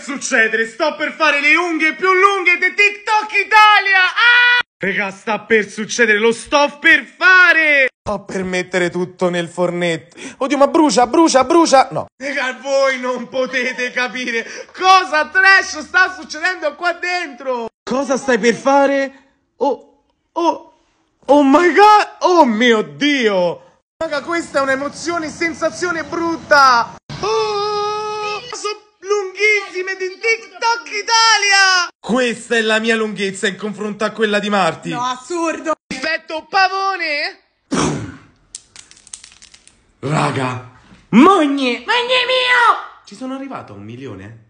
succedere? Sto per fare le unghie più lunghe di TikTok Italia! Ah! Raga, sta per succedere, lo sto per fare! Sto per mettere tutto nel fornetto. Oddio, ma brucia, brucia, brucia! No. Raga, voi non potete capire cosa trash sta succedendo qua dentro! Cosa stai per fare? Oh, oh, oh my god! Oh mio Dio! Raga, questa è un'emozione, sensazione brutta! regime di TikTok Italia! Questa è la mia lunghezza in confronto a quella di Marti. No, assurdo! Effetto pavone! Raga! Mogne! Mogne mio! Ci sono arrivato a un milione?